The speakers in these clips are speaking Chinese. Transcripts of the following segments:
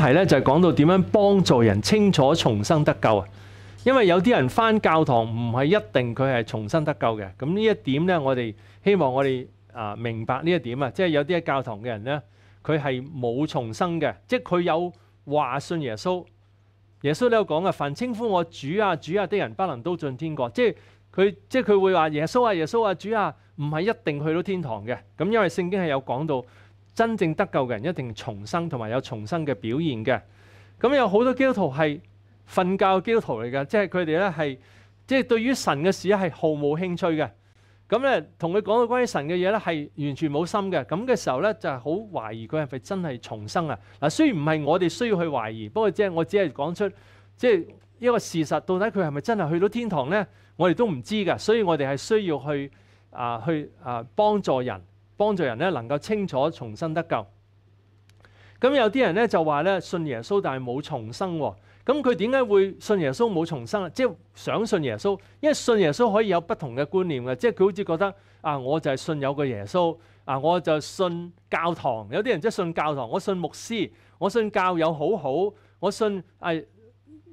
题咧就系讲到点样帮助人清楚重生得救啊！因为有啲人翻教堂唔系一定佢系重生得救嘅。咁呢一点咧，我哋希望我哋啊明白呢一点啊，即系有啲喺教堂嘅人咧，佢系冇重生嘅，即系佢有话信耶稣。耶稣都有讲啊，凡称呼我主啊主啊的人，不能都进天国。即系佢即系佢会话耶稣啊耶稣啊主啊，唔系一定去到天堂嘅。咁因为圣经系有讲到。真正得救嘅人一定重生同埋有重生嘅表現嘅，咁有好多基督徒係瞓教基督徒嚟嘅，即係佢哋咧係即係對於神嘅事係毫無興趣嘅，咁咧同佢講關於神嘅嘢咧係完全冇心嘅，咁嘅時候咧就係好懷疑佢係咪真係重生啊嗱，雖然唔係我哋需要去懷疑，不過即係我只係講出即係一個事實，到底佢係咪真係去到天堂咧？我哋都唔知嘅，所以我哋係需要去啊去啊幫助人。幫助人咧能夠清楚重新得救。咁有啲人咧就話咧信耶穌，但係冇重生喎。咁佢點解會信耶穌冇重生啊？即系想信耶穌，因為信耶穌可以有不同嘅觀念嘅，即系佢好似覺得啊，我就係信有個耶穌啊，我就信教堂。有啲人即係信教堂，我信牧師，我信教友好好，我信誒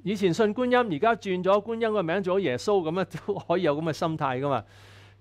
以前信觀音，而家轉咗觀音個名做耶穌咁咧，都可以有咁嘅心態噶嘛。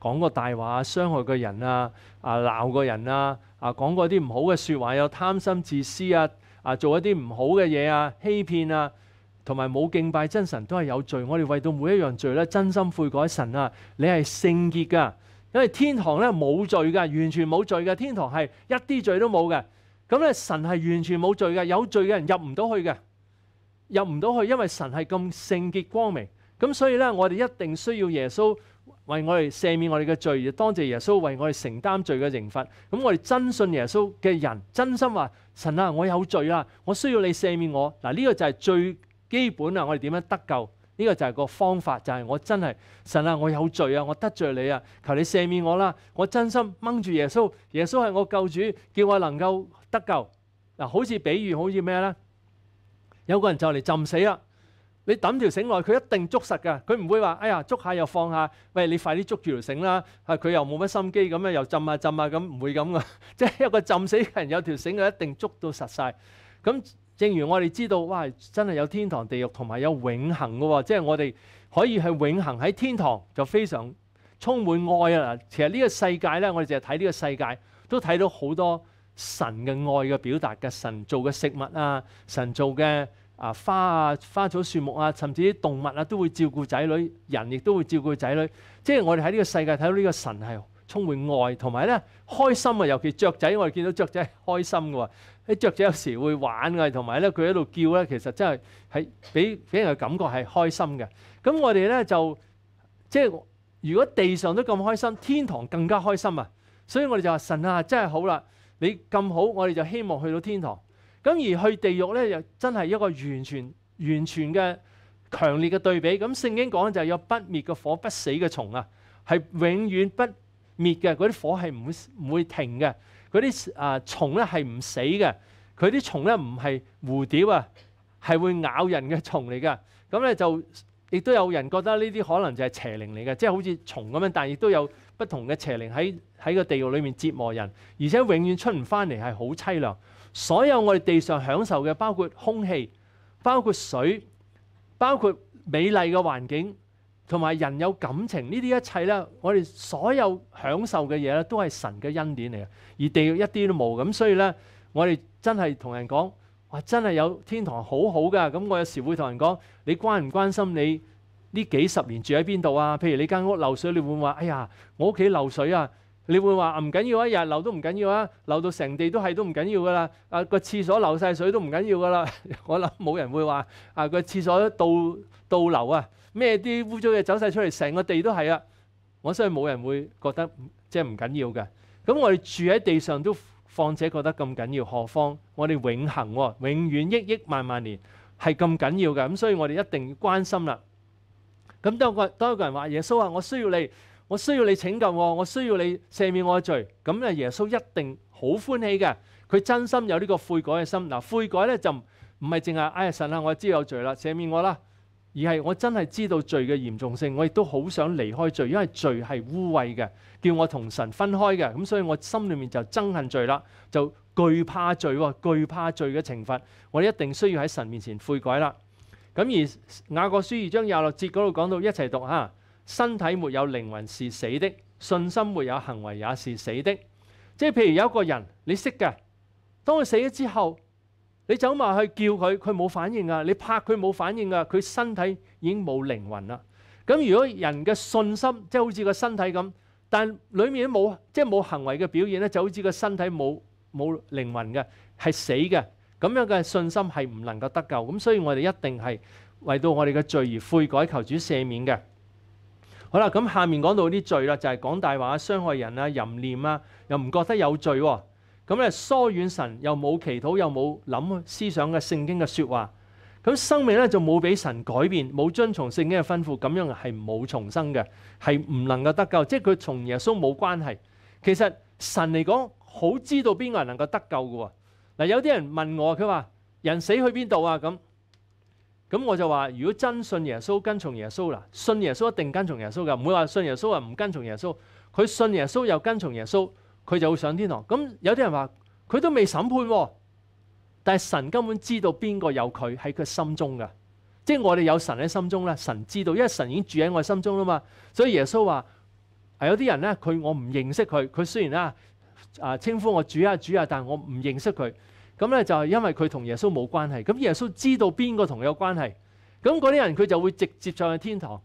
讲個大话傷伤害个人啊，啊闹个人啊，啊讲过啲唔好嘅说话，有贪心自私啊，啊做一啲唔好嘅嘢啊，欺骗啊，同埋冇敬拜真神都系有罪。我哋为到每一样罪咧，真心悔改。神啊，你系圣洁噶，因为天堂咧冇罪噶，完全冇罪噶。天堂系一啲罪都冇嘅。咁咧神系完全冇罪嘅，有罪嘅人入唔到去嘅，入唔到去，因为神系咁圣洁光明。咁所以咧，我哋一定需要耶稣。为我哋赦免我哋嘅罪，亦多谢耶稣为我哋承担罪嘅刑罚。咁我哋真信耶稣嘅人，真心话，神啊，我有罪啊，我需要你赦免我。嗱，呢个就系最基本啊，我哋点样得救？呢个就系个方法，就系我真系，神啊，我有罪啊，我得罪你啊，求你赦免我啦。我真心掹住耶稣，耶稣系我救主，叫我能够得救。嗱，好似比喻，好似咩咧？有个人就嚟浸死啦。你抌條繩落，佢一定捉實㗎。佢唔會話：哎呀，捉下又放下。喂你快啲捉住條繩啦！啊佢又冇乜心機咁咧，又浸下浸下咁，唔會咁噶，即係一個浸死嘅人，有條繩佢一定捉到實晒。咁正如我哋知道，哇！真係有天堂、地獄同埋有永恆㗎喎。即係我哋可以係永恆喺天堂，就非常充滿愛啊！其實呢個世界咧，我哋就係睇呢個世界，都睇到好多神嘅愛嘅表達嘅，神做嘅食物啊，神做嘅。啊花啊花草樹木啊，甚至啲動物啊，都會照顧仔女，人亦都會照顧仔女。即係我哋喺呢個世界睇到呢個神係充滿愛，同埋咧開心啊！尤其雀仔，我哋見到雀仔開心嘅喎，啲雀仔有時會玩嘅，同埋咧佢喺度叫咧，其實真係喺俾俾人嘅感覺係開心嘅。咁我哋咧就即係如果地上都咁開心，天堂更加開心啊！所以我哋就話神啊，真係好啦，你咁好，我哋就希望去到天堂。咁而去地獄咧，又真係一個完全、完全嘅強烈嘅對比。咁聖經講就有不滅嘅火、不死嘅蟲啊，係永遠不滅嘅。嗰啲火係唔會唔會停嘅。嗰啲啊蟲咧係唔死嘅。佢啲蟲咧唔係蝴蝶啊，係會咬人嘅蟲嚟嘅。咁咧就亦都有人覺得呢啲可能就係邪靈嚟嘅，即係好似蟲咁樣。但亦都有不同嘅邪靈喺喺個地獄裏面折磨人，而且永遠出唔翻嚟，係好淒涼。所有我哋地上享受嘅，包括空气、包括水、包括美麗嘅環境，同埋人有感情呢啲一切咧，我哋所有享受嘅嘢咧，都係神嘅恩典嚟嘅。而地狱一啲都冇咁，所以咧，我哋真係同人講哇，真係有天堂好好噶。咁我有時會同人講，你關唔關心你呢幾十年住喺邊度啊？譬如你間屋漏水，你會話：哎呀，我屋企漏水啊！你会话唔紧要啊，日流都唔紧要啊，流到成地都系都唔紧要噶啦。啊个厕所流晒水都唔紧要噶啦。我谂冇人会话啊个厕所倒倒流啊，咩啲污糟嘢走晒出嚟，成个地都系啊。我相信冇人会觉得即系唔紧要嘅。咁我哋住喺地上都况且觉得咁紧要，何况我哋永恒永远亿亿万万年系咁紧要嘅。咁所以我哋一定要关心啦。咁当个当一个人话耶稣啊，我需要你。我需要你拯救我，我需要你赦免我嘅罪。咁咧，耶稣一定好欢喜嘅。佢真心有呢个悔改嘅心。嗱，悔改咧就唔系净系，哎呀，神啊，我知有罪啦，赦免我啦。而系我真系知道罪嘅严重性，我亦都好想离开罪，因为罪系污秽嘅，叫我同神分开嘅。咁所以我心里面就憎恨罪啦，就惧怕罪喎，惧怕罪嘅惩罚。我一定需要喺神面前悔改啦。咁而雅各书二章廿六节嗰度讲到，一齐读吓。身體沒有靈魂是死的，信心沒有行為也是死的。即係譬如有一個人你識嘅，當佢死咗之後，你走埋去叫佢，佢冇反應啊！你拍佢冇反應啊！佢身體已經冇靈魂啦。咁如果人嘅信心即係好似個身體咁，但係裡面都冇即係冇行為嘅表現咧，就好似個身體冇冇靈魂嘅係死嘅。咁樣嘅信心係唔能夠得救。咁所以我哋一定係為到我哋嘅罪而悔改，求主赦免嘅。好啦，咁下面講到啲罪啦，就係講大話、傷害人啊、淫念啊，又唔覺得有罪喎。咁咧疏遠神，又冇祈禱，又冇諗思想嘅聖經嘅説話。咁生命咧就冇俾神改變，冇遵從聖經嘅吩咐，咁樣係冇重生嘅，係唔能夠得救。即係佢從耶穌冇關係。其實神嚟講好知道邊個人能夠得救嘅喎。嗱，有啲人問我，佢話人死去邊度啊咁？咁我就话，如果真信耶稣、跟从耶稣啦，信耶稣一定跟从耶稣噶，唔会话信耶稣啊唔跟从耶稣。佢信耶稣又跟从耶稣，佢就会上天堂。咁有啲人话佢都未审判，但系神根本知道边个有佢喺佢心中噶，即系我哋有神喺心中咧，神知道，因为神已经住喺我心中啦嘛。所以耶稣话，系有啲人咧，佢我唔认识佢，佢虽然啦啊称呼我主啊主啊，但系我唔认识佢。咁咧就係因為佢同耶穌冇關係，咁耶穌知道邊個同佢有關係，咁嗰啲人佢就會直接上去天堂，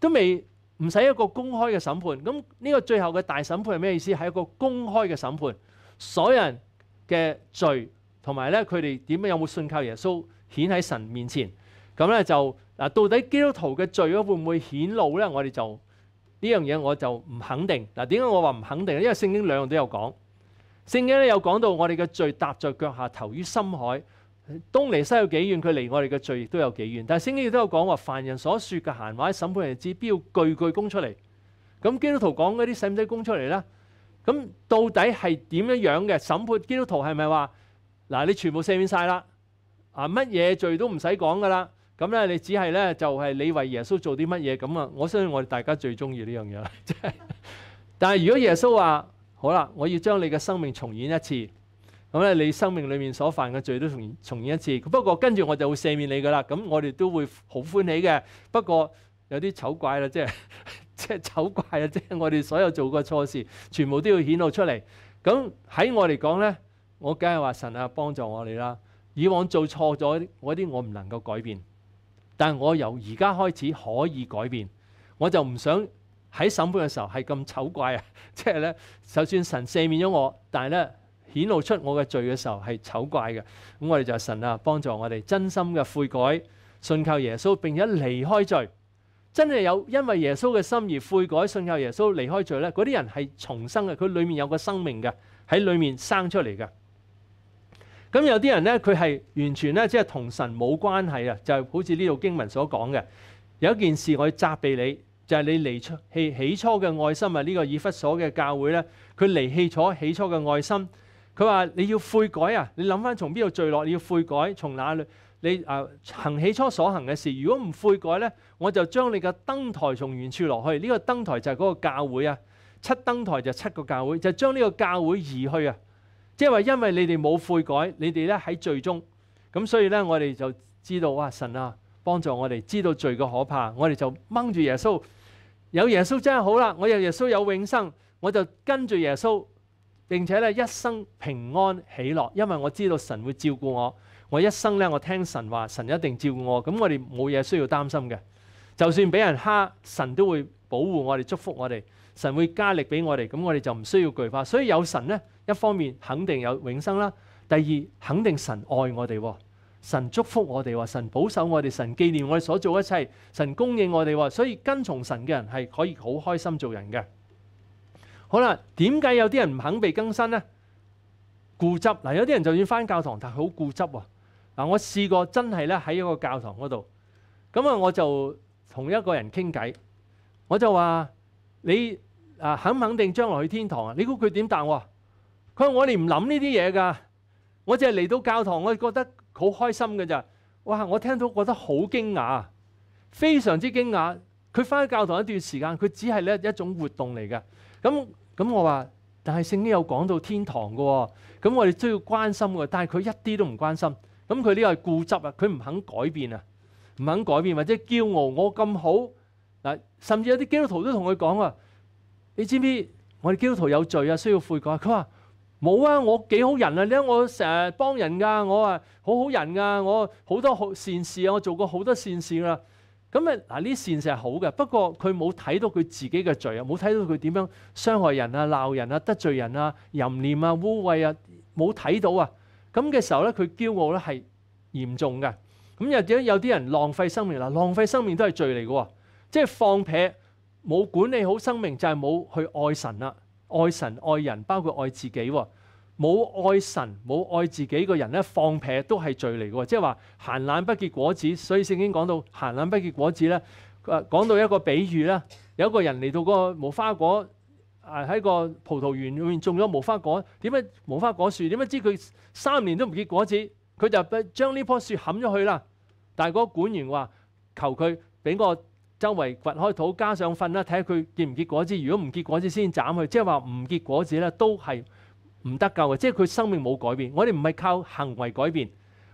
都未唔使一個公開嘅審判。咁呢個最後嘅大審判係咩意思？係一個公開嘅審判，所有人嘅罪同埋咧佢哋點樣有冇信靠耶穌顯喺神面前。咁咧就嗱到底基督徒嘅罪咧會唔會顯露咧？我哋就呢樣嘢我就唔肯定。嗱點解我話唔肯定？因為聖經兩樣都有講。聖經咧有講到我哋嘅罪踏在腳下投於深海，東尼西有幾遠，佢離我哋嘅罪亦都有幾遠。但系聖經亦都有講話，凡人所说嘅閒話，審判人知，必要句句公出嚟。咁基督徒講嗰啲使唔使公出嚟咧？咁到底係點樣样嘅審判？基督徒係咪話嗱你全部赦免晒啦？啊乜嘢罪都唔使講噶啦？咁咧你只係咧就係你為耶穌做啲乜嘢咁啊？我相信我哋大家最中意呢樣嘢啦，即但係如果耶穌話，好啦，我要將你嘅生命重演一次，咁咧你生命裏面所犯嘅罪都重重演一次。不過跟住我就會赦免你噶啦，咁我哋都會好歡喜嘅。不過有啲醜怪啦，即係 即系醜怪啊！即係我哋所有做過錯事，全部都要顯露出嚟。咁喺我嚟講咧，我梗係話神啊幫助我哋啦。以往做錯咗嗰啲我唔能夠改變，但我由而家開始可以改變，我就唔想。喺審判嘅時候係咁醜怪啊！即係咧，就算神赦免咗我，但係咧顯露出我嘅罪嘅時候係醜怪嘅。咁我哋就神啊幫助我哋真心嘅悔改，信靠耶穌並且離開罪。真係有因為耶穌嘅心而悔改信靠耶穌離開罪咧？嗰啲人係重生嘅，佢里面有個生命嘅喺里面生出嚟嘅。咁有啲人咧佢係完全咧即係同神冇關係啊！就好似呢度經文所講嘅，有一件事我要責備你。就係你離出起起初嘅愛心啊！呢個以弗所嘅教會咧，佢離棄咗起初嘅愛心。佢話：你要悔改啊！你諗翻從邊度墜落，你要悔改。從哪裏？你誒行起初所行嘅事。如果唔悔改咧，我就將你嘅燈台從遠處落去。呢個燈台就係嗰個教會啊。七燈台就七個教會，就將呢個教會移去啊！即係話因為你哋冇悔改，你哋咧喺最終咁，所以咧我哋就知道哇！神啊！幫助我哋知道罪嘅可怕，我哋就掹住耶穌。有耶穌真係好啦，我有耶穌有永生，我就跟住耶穌，並且咧一生平安喜樂，因為我知道神會照顧我。我一生咧我聽神話，神一定照顧我，咁我哋冇嘢需要擔心嘅。就算俾人蝦，神都會保護我哋，祝福我哋，神會加力俾我哋，咁我哋就唔需要惧怕。所以有神咧，一方面肯定有永生啦，第二肯定神愛我哋。神祝福我哋，神保守我哋，神纪念我哋所做一切，神供應我哋。所以跟從神嘅人係可以好開心做人嘅。好啦，點解有啲人唔肯被更新呢？固執嗱，有啲人就算翻教堂，但係好固執喎。嗱，我試過真係咧喺一個教堂嗰度咁啊，我就同一個人傾偈，我就話你啊，肯唔肯定將來去天堂啊？你估佢點答我？佢話我哋唔諗呢啲嘢㗎，我淨係嚟到教堂，我覺得。好開心嘅咋？哇！我聽到覺得好驚訝，非常之驚訝。佢翻去教堂一段時間，佢只係咧一種活動嚟嘅。咁咁我話，但係聖經有講到天堂嘅喎。咁我哋需要關心嘅，但係佢一啲都唔關心。咁佢呢個係固執啊！佢唔肯改變啊，唔肯改變或者驕傲。我咁好嗱，甚至有啲基督徒都同佢講啊，你知唔知我哋基督徒有罪啊，需要悔改。佢話。冇啊！我幾好人啊！你睇我成日幫人噶，我啊好好人噶，我好多好善事啊！我做過好多善事啦。咁啊嗱，啲善事係好嘅，不過佢冇睇到佢自己嘅罪啊，冇睇到佢點樣傷害人啊、鬧人啊、得罪人啊、淫念啊、污衊啊，冇睇到啊。咁嘅時候咧，佢驕傲咧係嚴重嘅。咁又點？有啲人浪費生命啦，浪費生命都係罪嚟嘅，即係放屁，冇管理好生命就係冇去愛神啦。愛神愛人包括愛自己喎，冇愛神冇愛自己个人咧，放屁都係罪嚟嘅，即係話闲懒不結果子。所以聖經講到闲懒不結果子咧，講到一個比喻啦，有個人嚟到个個無花果啊喺個葡萄園裏面種咗無花果，點解無花果樹點解知佢三年都唔結果子？佢就將呢樖樹冚咗去啦。但係嗰管員話求佢俾個。周围掘开土，加上瞓啦，睇下佢结唔结果子。如果唔结果子，先斩佢。即系话唔结果子咧，都系唔得救嘅。即系佢生命冇改变。我哋唔系靠行为改变，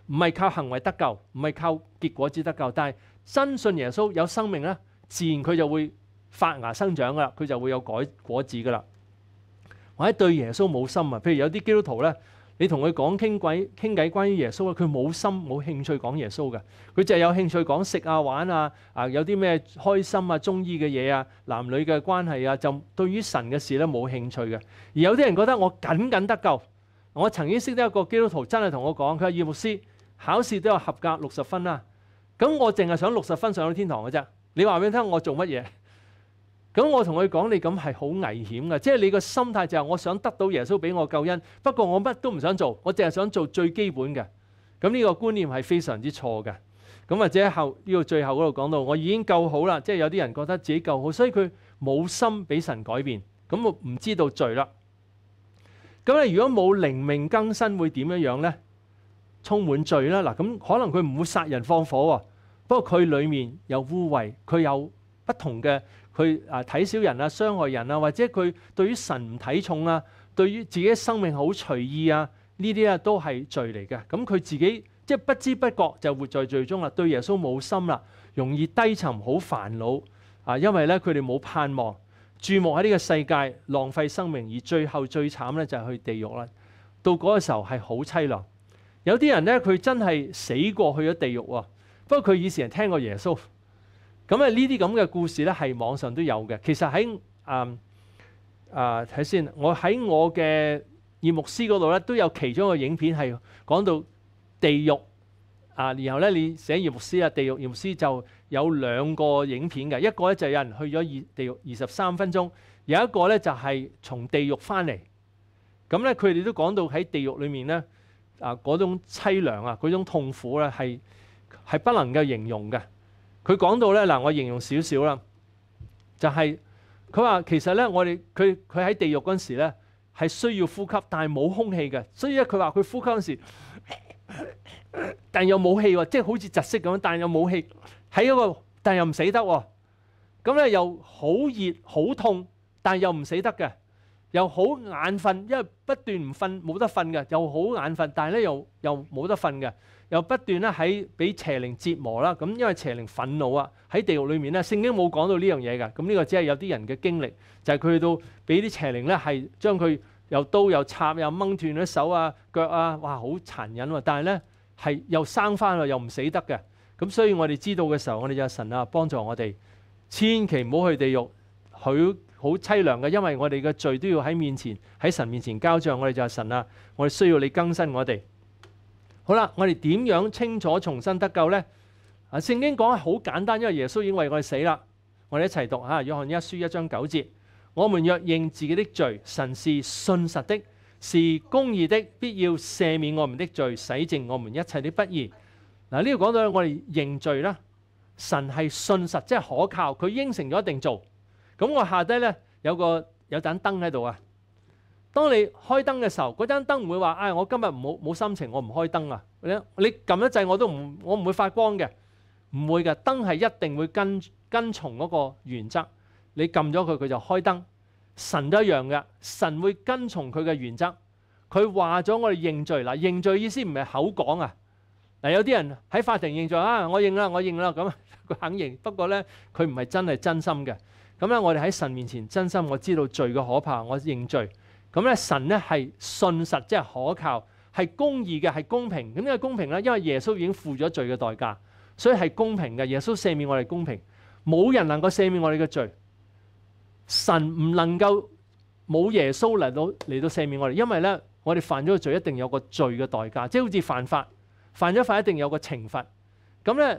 唔系靠行为得救，唔系靠结果子得救。但系真信耶稣有生命咧，自然佢就会发芽生长噶啦，佢就会有果果子噶啦。或者对耶稣冇心啊，譬如有啲基督徒咧。你同佢講傾鬼倾偈，關於耶穌啊，佢冇心冇興趣講耶穌嘅，佢就係有興趣講食啊、玩啊啊，有啲咩開心啊、中醫嘅嘢啊、男女嘅關係啊，就對於神嘅事咧冇興趣嘅。而有啲人覺得我僅僅得救，我曾經識得一個基督徒真係同我講，佢話：，牧师考試都有合格六十分啦，咁我淨係想六十分上到天堂嘅啫。你話俾我聽，我做乜嘢？咁我同佢講，你咁係好危險嘅，即係你個心態就係我想得到耶穌俾我救恩，不過我乜都唔想做，我淨係想做最基本嘅。咁呢個觀念係非常之錯嘅。咁或者后呢個最後嗰度講到，我已經夠好啦，即係有啲人覺得自己夠好，所以佢冇心俾神改變，咁我唔知道罪啦。咁你如果冇靈命更新，會點樣樣咧？充滿罪啦。嗱，咁可能佢唔會殺人放火喎，不過佢里面有污秽，佢有不同嘅。佢啊睇小人啊傷害人啊，或者佢對於神唔睇重啊，對於自己生命好隨意啊，呢啲啊都係罪嚟嘅。咁佢自己即係不知不覺就活在罪中啦，對耶穌冇心啦，容易低沉好煩惱啊，因為咧佢哋冇盼望，注目喺呢個世界，浪費生命，而最後最慘咧就係去地獄啦。到嗰個時候係好淒涼。有啲人咧佢真係死過去咗地獄喎，不過佢以前聽過耶穌。咁啊！呢啲咁嘅故事咧，係網上都有嘅。其實喺啊啊睇先，我喺我嘅葉牧師嗰度咧，都有其中一個影片係講到地獄啊。然後咧，你寫葉牧師啊，地獄葉牧師就有兩個影片嘅。一個咧就有人去咗二地獄二十三分鐘，有一個咧就係從地獄翻嚟。咁咧，佢哋都講到喺地獄裏面咧啊，嗰種凄涼啊，嗰種痛苦咧，係係不能夠形容嘅。佢講到咧嗱，我形容少少啦，就係佢話其實咧，我哋佢佢喺地獄嗰時咧係需要呼吸，但係冇空氣嘅，所以咧佢話佢呼吸嗰時，但又冇氣喎，即係好似窒息咁樣，但又冇氣喺一個，但又唔死得喎。咁咧又好熱好痛，但又唔死得嘅，又好眼瞓，因為不斷唔瞓冇得瞓嘅，又好眼瞓，但係咧又又冇得瞓嘅。又不斷咧喺俾邪靈折磨啦，咁因為邪靈憤怒啊，喺地獄裏面咧，聖經冇講到呢樣嘢㗎，咁呢個只係有啲人嘅經歷，就係佢到俾啲邪靈咧，係將佢又刀又插又掹斷咗手啊腳啊，哇好殘忍喎！但係咧係又生翻喎，又唔死得嘅，咁所以我哋知道嘅時候，我哋就神啊幫助我哋，千祈唔好去地獄，佢好淒涼嘅，因為我哋嘅罪都要喺面前喺神面前交账。我哋就神啊，我哋需要你更新我哋。好啦，我哋点样清楚重新得救呢？啊，圣经讲好简单，因为耶稣已经为我哋死啦。我哋一齐读吓《约翰一书》一章九节：，我们若认自己的罪，神是信实的，是公义的，必要赦免我们的罪，洗净我们一切的不义。嗱，呢度讲到我哋认罪啦，神系信实，即系可靠，佢应承咗一定做。咁我下低呢，有个有盏灯喺度啊。當你開燈嘅時候，嗰張燈唔會話：，唉，我今日冇冇心情，我唔開燈啊！你你撳一掣，我都唔我唔會發光嘅，唔會嘅燈係一定會跟跟從嗰個原則。你撳咗佢，佢就開燈。神都一樣嘅，神會跟從佢嘅原則。佢話咗我哋認罪嗱，認罪意思唔係口講啊。嗱，有啲人喺法庭認罪啊，我認啦，我認啦，咁 佢肯認，不過咧佢唔係真係真心嘅。咁咧，我哋喺神面前真心，我知道罪嘅可怕，我認罪。咁咧，神咧係信實，即係可靠，係公義嘅，係公平。咁點解公平咧？因為耶穌已經付咗罪嘅代價，所以係公平嘅。耶穌赦免我哋公平，冇人能夠赦免我哋嘅罪。神唔能夠冇耶穌嚟到嚟到赦免我哋，因為咧我哋犯咗個罪，一定有個罪嘅代價，即係好似犯法，犯咗法一定有個懲罰。咁咧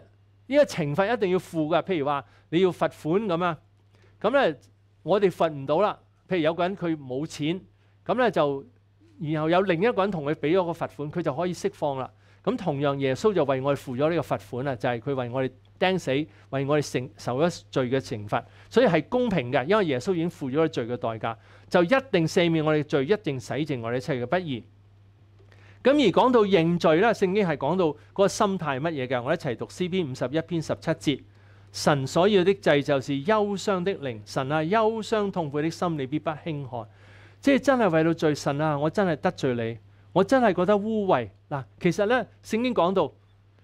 呢個懲罰一定要付㗎，譬如話你要罰款咁啊。咁咧我哋罰唔到啦。譬如有個人佢冇錢。咁咧就，然後有另一個人同佢俾咗個罰款，佢就可以釋放啦。咁同樣耶穌就為我哋付咗呢個罰款啦，就係佢為我哋釘死，為我哋承受咗罪嘅懲罰。所以係公平嘅，因為耶穌已經付咗罪嘅代價，就一定赦免我哋罪，一定洗淨我哋一切嘅不義。咁而講到認罪咧，聖經係講到嗰個心態乜嘢嘅？我一齊讀 C P 五十一篇十七節：神所要的祭就是憂傷的靈，神啊，憂傷痛苦的心你必不輕看。即係真係為到罪神啊！我真係得罪你，我真係覺得污秽嗱。其實咧，聖經講到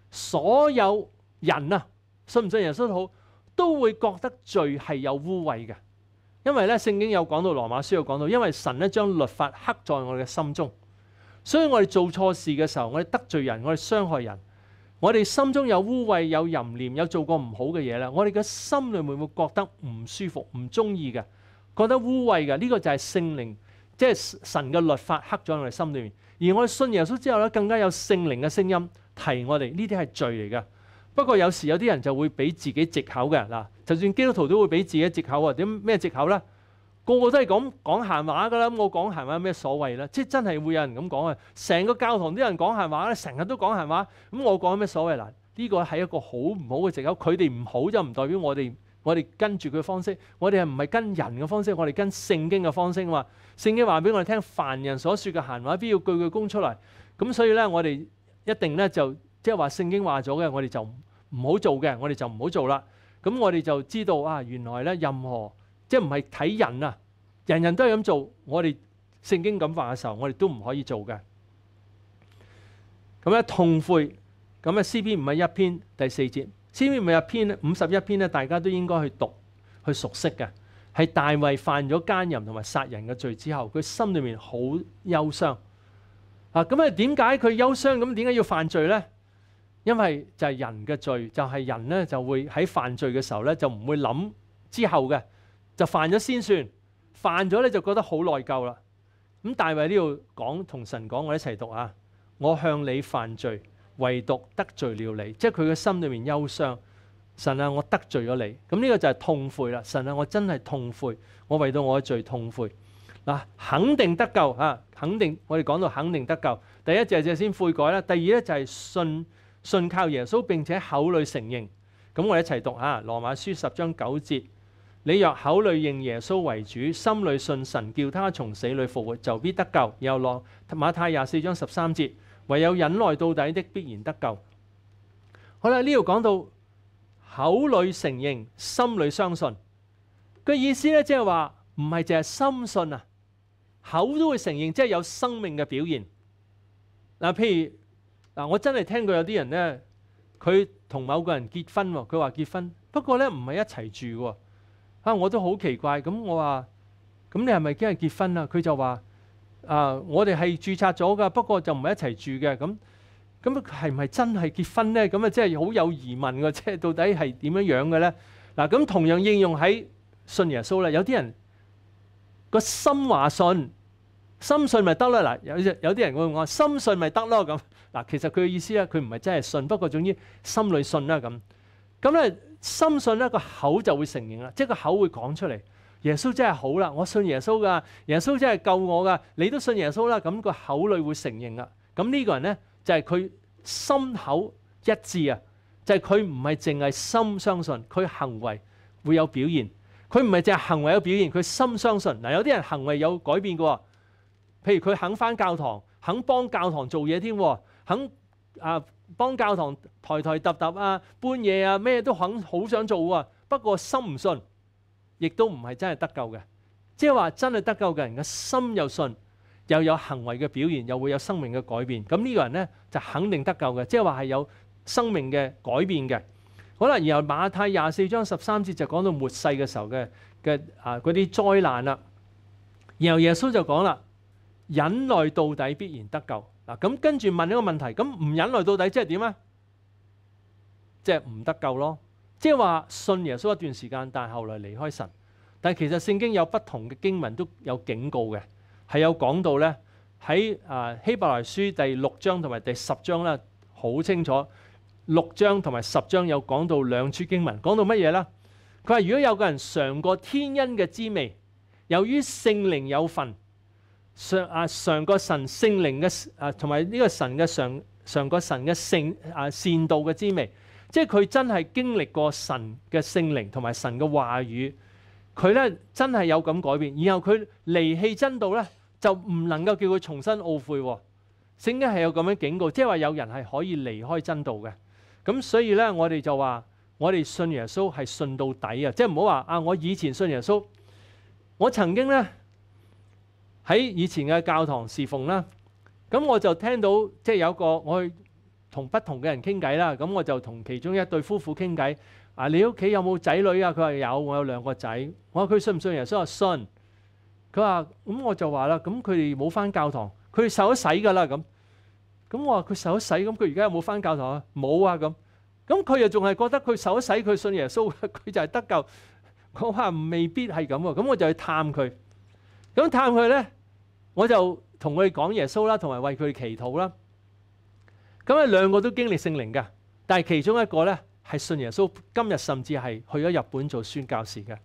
所有人啊，信唔信耶穌都好，都會覺得罪係有污秽嘅。因為咧，聖經有講到羅馬书有講到，因為神咧將律法刻在我哋嘅心中，所以我哋做錯事嘅時候，我哋得罪人，我哋傷害人，我哋心中有污秽、有淫念、有做過唔好嘅嘢咧，我哋嘅心裏會唔會覺得唔舒服、唔中意嘅，覺得污秽嘅？呢個就係聖靈。即係神嘅律法刻咗喺我哋心裏面，而我哋信耶穌之後咧，更加有聖靈嘅聲音提我哋，呢啲係罪嚟嘅。不過有時有啲人就會俾自己藉口嘅嗱，就算基督徒都會俾自己藉口啊？點咩藉口咧？個個都係咁講閒話㗎啦，咁我講閒話有咩所謂咧？即係真係會有人咁講啊！成個教堂啲人講閒話咧，成日都講閒話，咁我講有咩所謂嗱？呢個係一個好唔好嘅藉口，佢哋唔好就唔代表我哋。我哋跟住佢方式，我哋系唔系跟人嘅方式，我哋跟圣经嘅方式啊嘛。圣经话俾我哋听，凡人所说嘅闲话，必要句句公出嚟。咁所以咧，我哋一定咧就即系话，圣经话咗嘅，我哋就唔好做嘅，我哋就唔好做啦。咁我哋就知道啊，原来咧任何即系唔系睇人啊，人人都系咁做。我哋圣经咁话嘅时候，我哋都唔可以做嘅。咁咧痛悔，咁啊 C 篇唔系一篇第四节。千篇萬一篇五十一篇咧，大家都應該去讀去熟悉嘅。係大衛犯咗奸淫同埋殺人嘅罪之後，佢心裏面好憂傷啊！咁啊，點解佢憂傷？咁點解要犯罪咧？因為就係人嘅罪，就係人咧就會喺犯罪嘅時候咧就唔會諗之後嘅，就犯咗先算，犯咗咧就覺得好內疚啦。咁大衛呢度講同神講，我一齊讀啊！我向你犯罪。唯独得罪了你，即系佢嘅心里面忧伤。神啊，我得罪咗你。咁呢个就系痛悔啦。神啊，我真系痛悔，我为到我嘅罪痛悔。嗱，肯定得救啊！肯定我哋讲到肯定得救。第一只系先悔改啦，第二咧就系信信靠耶稣，并且口里承认。咁我一齐读啊，《罗马书》十章九节：你若口里认耶稣为主，心里信神叫他从死里复活，就必得救。又《罗马太廿四章十三节。唯有忍耐到底的必然得救。好啦，呢度讲到口里承认，心里相信。个意思咧，即系话唔系净系心信啊，口都会承认，即系有生命嘅表现。嗱，譬如嗱，我真系听过有啲人咧，佢同某个人结婚，佢话结婚，不过咧唔系一齐住。啊，我都好奇怪，咁我话，咁你系咪今日结婚啊？佢就话。啊！我哋係註冊咗噶，不過就唔係一齊住嘅咁。咁係唔係真係結婚咧？咁啊，即係好有疑問嘅係到底係點樣樣嘅咧？嗱，咁同樣應用喺信耶穌咧。有啲人個心話信，心信咪得啦。嗱，有有啲人會話心信咪得咯。咁嗱，其實佢嘅意思咧，佢唔係真係信，不過總之心裏信啦。咁咁咧，心信咧個口就會承認啦，即係個口會講出嚟。耶稣真系好啦，我信耶稣噶，耶稣真系救我噶。你都信耶稣啦，咁个口里会承认啊。咁呢个人呢，就系佢心口一致啊，就系佢唔系净系心相信，佢行为会有表现。佢唔系净系行为有表现，佢心相信嗱。有啲人行为有改变噶，譬如佢肯翻教堂，肯帮教堂做嘢添，肯啊帮教堂抬抬揼揼啊搬嘢啊咩都肯，好想做啊。不过心唔信。亦都唔係真係得救嘅，即係話真係得救嘅人嘅心又信，又有行為嘅表現，又會有生命嘅改變。咁呢個人呢，就肯定得救嘅，即係話係有生命嘅改變嘅。好啦，然後馬太廿四章十三節就講到末世嘅時候嘅嘅啊嗰啲災難啦，然後耶穌就講啦，忍耐到底必然得救。嗱咁跟住問呢個問題，咁唔忍耐到底即係點啊？即係唔得救咯。即係話信耶穌一段時間，但系後來離開神。但其實聖經有不同嘅經文都有警告嘅，係有講到咧喺啊希伯来書第六章同埋第十章咧，好清楚。六章同埋十章有講到兩處經文，講到乜嘢咧？佢話如果有個人尝過天恩嘅滋味，由於聖靈有份，嘗啊嘗過神聖靈嘅啊同埋呢個神嘅嘗嘗過神嘅圣啊善道嘅滋味。即係佢真係經歷過神嘅聖靈同埋神嘅話語，佢咧真係有咁改變。然後佢離棄真道咧，就唔能夠叫佢重新懊悔。聖經係有咁樣警告，即係話有人係可以離開真道嘅。咁所以咧，我哋就話我哋信耶穌係信到底啊！即係唔好話啊，我以前信耶穌，我曾經咧喺以前嘅教堂侍奉啦。咁我就聽到即係有個我去。同不同嘅人傾偈啦，咁我就同其中一對夫婦傾偈。啊，你屋企有冇仔女啊？佢話有，我有兩個仔。我話佢信唔信耶穌？信。佢話：咁我就話啦，咁佢哋冇翻教堂，佢受咗洗㗎啦咁。咁我話佢受咗洗，咁佢而家有冇翻教堂啊？冇啊咁。咁佢又仲係覺得佢受咗洗，佢信耶穌，佢就係得救。我話未必係咁喎。咁我就去探佢。咁探佢咧，我就同佢講耶穌啦，同埋為佢祈禱啦。咁啊，兩個都經歷聖靈噶，但係其中一個咧係信耶穌，今日甚至係去咗日本做宣教士嘅。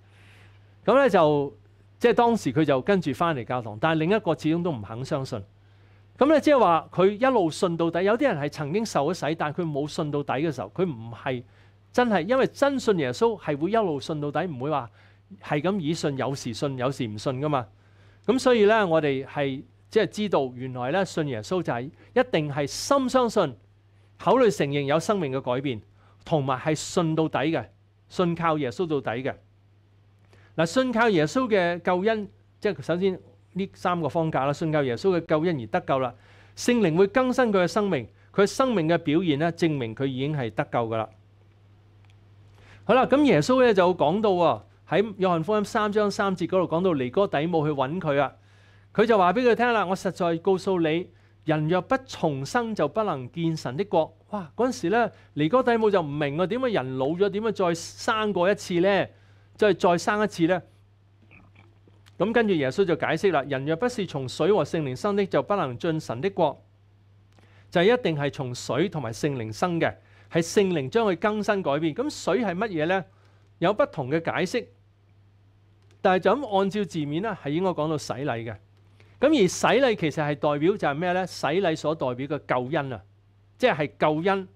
咁咧就即係當時佢就跟住翻嚟教堂，但係另一個始終都唔肯相信。咁咧即係話佢一路信到底，有啲人係曾經受咗洗，但系佢冇信到底嘅時候，佢唔係真係，因為真信耶穌係會一路信到底，唔會話係咁以信有時信有時唔信噶嘛。咁所以咧，我哋係。即係知道原來咧，信耶穌仔一定係心相信，考慮承認有生命嘅改變，同埋係信到底嘅，信靠耶穌到底嘅。嗱，信靠耶穌嘅救恩，即係首先呢三個框架啦。信靠耶穌嘅救恩而得救啦，聖靈會更新佢嘅生命，佢生命嘅表現咧，證明佢已經係得救噶啦。好啦，咁耶穌咧就講到喎，喺約翰福音三章三節嗰度講到，尼哥底母去揾佢啊。佢就话俾佢听啦，我实在告诉你，人若不重生就不能见神的国。哇！嗰阵时咧，尼哥底母就唔明啊，点解人老咗点解再生过一次咧？即系再生一次咧？咁跟住耶稣就解释啦，人若不是从水和圣灵生的就不能进神的国，就系一定系从水同埋圣灵生嘅，系圣灵将佢更新改变。咁水系乜嘢咧？有不同嘅解释，但系就咁按照字面呢，系应该讲到洗礼嘅。咁而洗礼其实系代表就系咩咧？洗礼所代表嘅救恩啊，即系救恩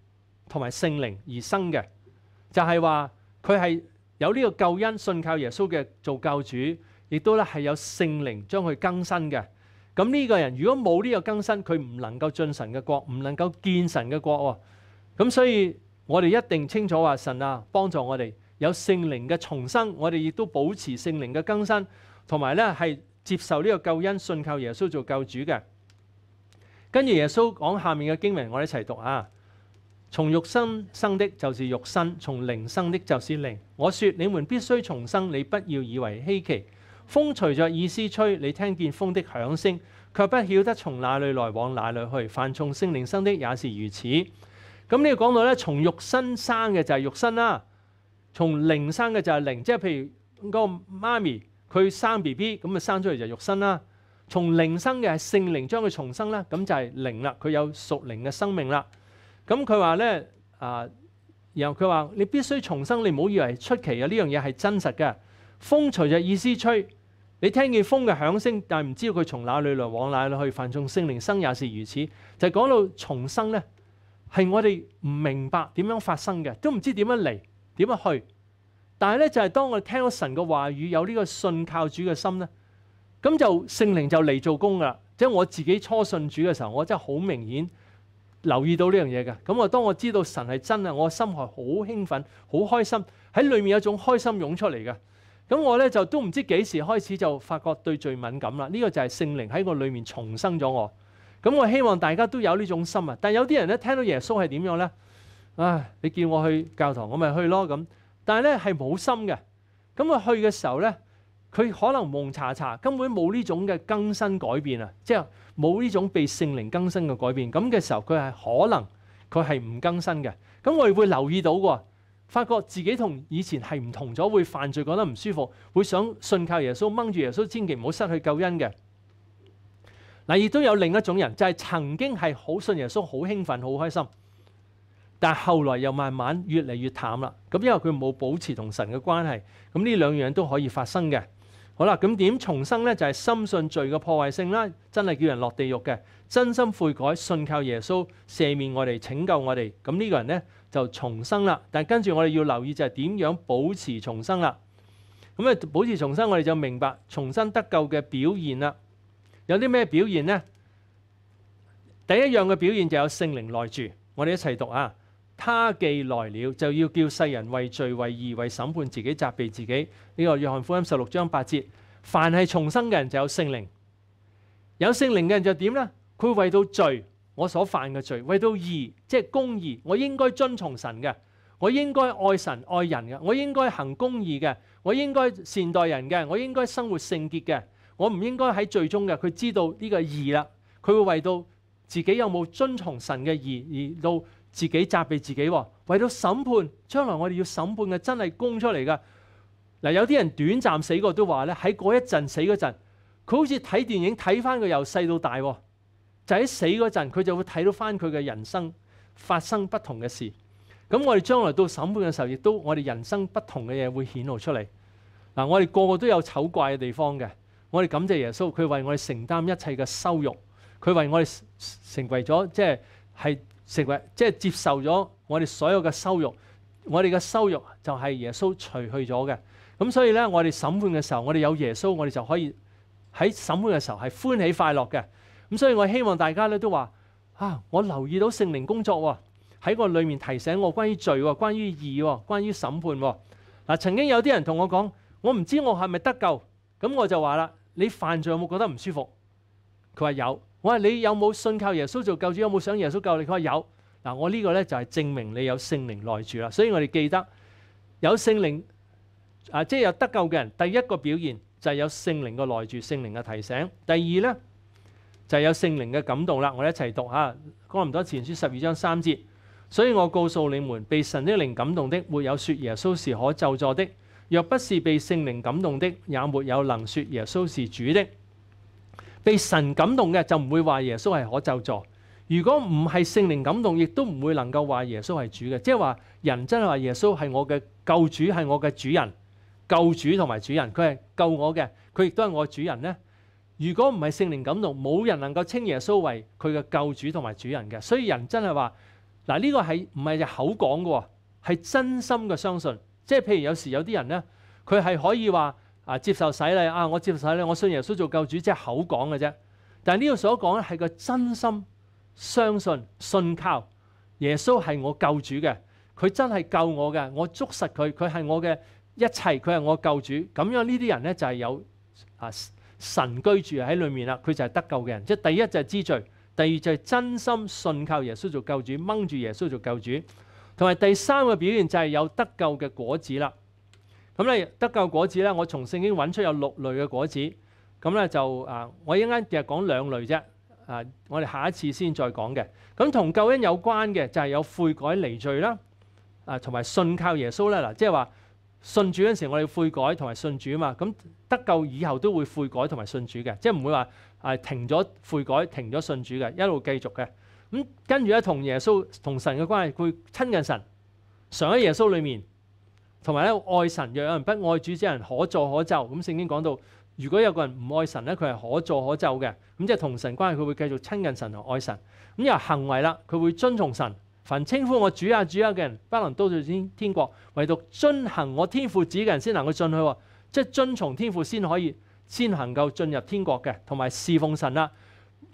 同埋圣灵而生嘅，就系话佢系有呢个救恩信靠耶稣嘅做教主，亦都咧系有圣灵将佢更新嘅。咁呢个人如果冇呢个更新，佢唔能够进神嘅国，唔能够见神嘅国喎。咁所以我哋一定清楚话神啊，帮助我哋有圣灵嘅重生，我哋亦都保持圣灵嘅更新，同埋咧系。接受呢個救恩，信靠耶穌做救主嘅。跟住耶穌講下面嘅經文，我哋一齊讀啊。從肉生生的，就是肉身；從靈生的，就是靈。我說你們必須重生，你不要以為稀奇。風隨着意思吹，你聽見風的響聲，卻不曉得從哪裏來，往哪裏去。凡從聖靈生的也是如此。咁呢要講到咧，從肉身生嘅就係肉身啦，從靈生嘅就係靈，即係譬如嗰個媽咪。佢生 B B 咁啊，生出嚟就肉身啦。从靈生嘅系圣灵将佢重生啦，咁就系靈啦。佢有属灵嘅生命啦。咁佢话咧啊，然后佢话你必须重生，你唔好以为出奇啊，呢样嘢系真实嘅。风随着意思吹，你听见风嘅响声，但系唔知道佢从哪里来往哪里去。凡从圣灵生也是如此。就讲到重生咧，系我哋唔明白点样发生嘅，都唔知点样嚟，点样去。但系咧，就係當我聽到神嘅話語，有呢個信靠主嘅心咧，咁就聖靈就嚟做工噶啦。即係我自己初信主嘅時候，我真係好明顯留意到呢樣嘢嘅。咁我當我知道神係真啊，我心系好興奮，好開心喺裏面有種開心湧出嚟嘅。咁我咧就都唔知幾時開始就發覺對罪敏感啦。呢個就係聖靈喺個裏面重生咗我。咁我希望大家都有呢種心啊。但有啲人咧聽到耶穌係點樣咧，唉，你見我去教堂，我咪去咯咁。但系咧係冇心嘅，咁佢去嘅時候咧，佢可能蒙查查，根本冇呢種嘅更新改變啊，即係冇呢種被聖靈更新嘅改變。咁嘅時候佢係可能佢係唔更新嘅。咁我哋會留意到喎，發覺自己同以前係唔同咗，會犯罪覺得唔舒服，會想信靠耶穌掹住耶穌，千祈唔好失去救恩嘅。嗱，亦都有另一種人就係曾經係好信耶穌，好興奮，好開心。但係後來又慢慢越嚟越淡啦。咁因為佢冇保持同神嘅關係，咁呢兩樣都可以發生嘅。好啦，咁點重生呢？就係深信罪嘅破壞性啦，真係叫人落地獄嘅。真心悔改，信靠耶穌赦免我哋、拯救我哋。咁呢個人呢，就重生啦。但跟住我哋要留意就係點樣保持重生啦。咁啊，保持重生我哋就明白重生得救嘅表現啦。有啲咩表現呢？第一樣嘅表現就有聖靈內住。我哋一齊讀啊！他既來了，就要叫世人为罪、為義、為審判自己責備自己。呢个約翰福音十六章八節：凡係重生嘅人就有聖靈，有聖靈嘅人就點呢？佢為到罪，我所犯嘅罪；為到義，即系公義。我應該遵從神嘅，我應該愛神愛人嘅，我應該行公義嘅，我應該善待人嘅，我應該生活聖潔嘅。我唔應該喺罪中嘅。佢知道呢個義啦，佢會為到自己有冇遵從神嘅義而到。自己責備自己，為到審判將來我哋要審判嘅真係供出嚟㗎嗱。有啲人短暫死過都話咧，喺嗰一陣死嗰陣，佢好似睇電影睇翻佢由細到大，就喺死嗰陣佢就會睇到翻佢嘅人生發生不同嘅事。咁我哋將來到審判嘅時候，亦都我哋人生不同嘅嘢會顯露出嚟嗱。我哋個個都有醜怪嘅地方嘅，我哋感謝耶穌，佢為我哋承擔一切嘅羞辱，佢為我哋成為咗即系。係。成即係接受咗我哋所有嘅收入，我哋嘅收入就係耶穌除去咗嘅。咁所以咧，我哋審判嘅時候，我哋有耶穌，我哋就可以喺審判嘅時候係歡喜快樂嘅。咁所以我希望大家咧都話啊，我留意到聖靈工作喎，喺個裏面提醒我關於罪喎，關於義喎，關於審判喎。嗱曾經有啲人同我講，我唔知我係咪得救，咁我就話啦，你犯罪有冇覺得唔舒服？佢話有。我话你有冇信靠耶稣做救主？有冇想耶稣救你？佢话有嗱，我呢个咧就系证明你有圣灵内住啦。所以我哋记得有圣灵啊，即系有得救嘅人，第一个表现就系有圣灵嘅内住、圣灵嘅提醒。第二咧就系有圣灵嘅感动啦。我哋一齐读吓，讲唔多，前书十二章三节。所以我告诉你们，被神的灵感动的，没有说耶稣是可救助的；若不是被圣灵感动的，也没有能说耶稣是主的。被神感动嘅就唔会话耶稣系可就助。如果唔系圣灵感动，亦都唔会能够话耶稣系主嘅。即系话人真系话耶稣系我嘅救主，系我嘅主人，救主同埋主人，佢系救我嘅，佢亦都系我主人呢。如果唔系圣灵感动，冇人能够称耶稣为佢嘅救主同埋主人嘅。所以人真系话嗱呢个系唔系口讲嘅，系真心嘅相信。即系譬如有时有啲人呢，佢系可以话。啊！接受洗礼啊！我接受洗礼，我信耶穌做救主，即係口講嘅啫。但系呢度所講咧係個真心相信信靠耶穌係我救主嘅，佢真係救我嘅，我捉實佢，佢係我嘅一切，佢係我救主。咁樣呢啲人咧就係有啊神居住喺裏面啦，佢就係得救嘅人。即系第一就係知罪，第二就係真心信靠耶穌做救主，掹住耶穌做救主，同埋第三個表現就係有得救嘅果子啦。咁咧得救果子咧，我從聖經揾出有六類嘅果子，咁咧就啊，我一間日講兩類啫，啊，我哋下一次先再講嘅。咁同救恩有關嘅就係有悔改離罪啦，啊，同埋信靠耶穌咧。嗱，即係話信主嗰陣時，我哋悔改同埋信主啊嘛。咁得救以後都會悔改同埋信主嘅，即係唔會話啊停咗悔改，停咗信主嘅，一路繼續嘅。咁跟住咧同耶穌同神嘅關係，佢親近神，常喺耶穌裏面。同埋咧，愛神若有人不愛主之人可助可就，咁聖經講到，如果有個人唔愛神咧，佢係可助可就嘅，咁即係同神關係，佢會繼續親近神同愛神。咁又行為啦，佢會遵從神。凡稱呼我主啊主啊嘅人，不能都達天天國，唯獨遵行我天父旨嘅人先能夠進去喎。即係遵從天父先可以，先能夠進入天国嘅。同埋侍奉神啦，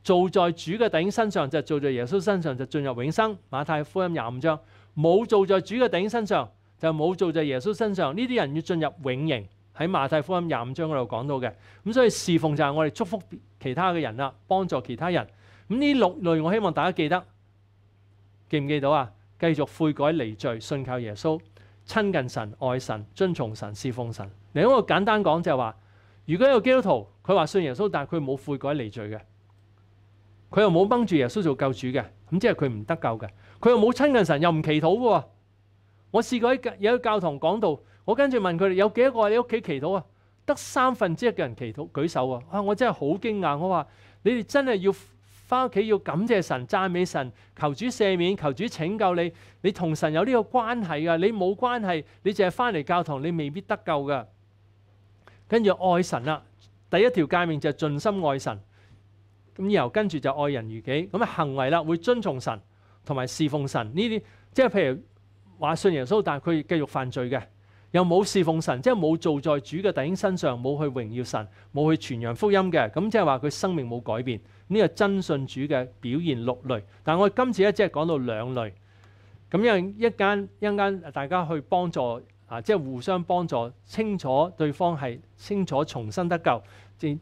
做在主嘅頂身上就做在耶穌身上就進入永生。馬太福音廿五章，冇做在主嘅頂身上。就冇做就耶穌身上，呢啲人要進入永刑。喺馬太福音廿五章嗰度講到嘅，咁所以侍奉就係我哋祝福其他嘅人啦，幫助其他人。咁呢六类，我希望大家記得，記唔記到啊？繼續悔改離罪，信靠耶穌，親近神，愛神，遵從神，侍奉神。另一個簡單講就係話，如果有基督徒，佢話信耶穌，但系佢冇悔改離罪嘅，佢又冇掹住耶穌做救主嘅，咁即系佢唔得救嘅。佢又冇親近神，又唔祈禱嘅喎。我試過喺有喺教堂講道，我跟住問佢哋有幾多個喺屋企祈禱啊？得三分之一嘅人祈禱舉手啊！啊，我真係好驚訝。我話你哋真係要翻屋企要感謝神、赞美神、求主赦免、求主拯救你。你同神有呢個關係㗎，你冇關係，你淨係翻嚟教堂你未必得救㗎。跟住愛神啦，第一條界面就係盡心愛神。咁然後跟住就愛人如己。咁啊行為啦，會尊重神同埋侍奉神呢啲，即係譬如。话信耶稣，但系佢继续犯罪嘅，又冇侍奉神，即系冇做在主嘅弟兄身上，冇去荣耀神，冇去传扬福音嘅，咁即系话佢生命冇改变。呢个真信主嘅表现六类，但系我今次咧只系讲到两类。咁因為一间一间大家去帮助啊，即系互相帮助，清楚对方系清楚重新得救，